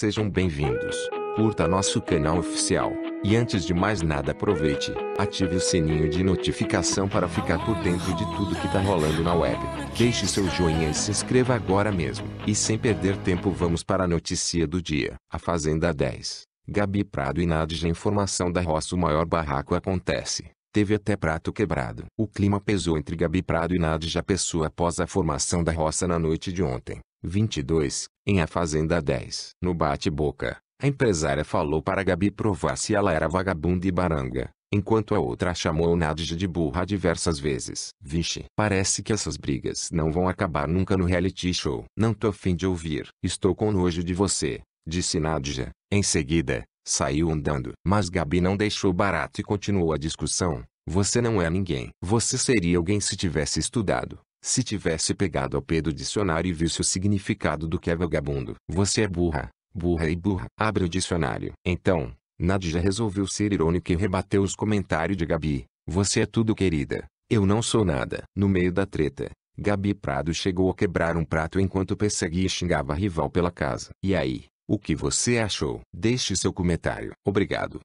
Sejam bem-vindos, curta nosso canal oficial, e antes de mais nada aproveite, ative o sininho de notificação para ficar por dentro de tudo que tá rolando na web. Deixe seu joinha e se inscreva agora mesmo. E sem perder tempo vamos para a notícia do dia. A Fazenda 10. Gabi Prado e Nadja informação da roça o maior barraco acontece. Teve até prato quebrado. O clima pesou entre Gabi Prado e Nadja Pessoa após a formação da roça na noite de ontem. 22, em A Fazenda 10. No bate-boca, a empresária falou para Gabi provar se ela era vagabunda e baranga, enquanto a outra chamou Nadja de burra diversas vezes. Vixe, parece que essas brigas não vão acabar nunca no reality show. Não tô afim de ouvir. Estou com nojo de você, disse Nadja. Em seguida, saiu andando. Mas Gabi não deixou barato e continuou a discussão. Você não é ninguém. Você seria alguém se tivesse estudado. Se tivesse pegado ao pé do dicionário e visse o significado do que é vagabundo. Você é burra, burra e burra. Abre o dicionário. Então, Nadja resolveu ser irônica e rebateu os comentários de Gabi. Você é tudo querida. Eu não sou nada. No meio da treta, Gabi Prado chegou a quebrar um prato enquanto perseguia e xingava a rival pela casa. E aí, o que você achou? Deixe seu comentário. Obrigado.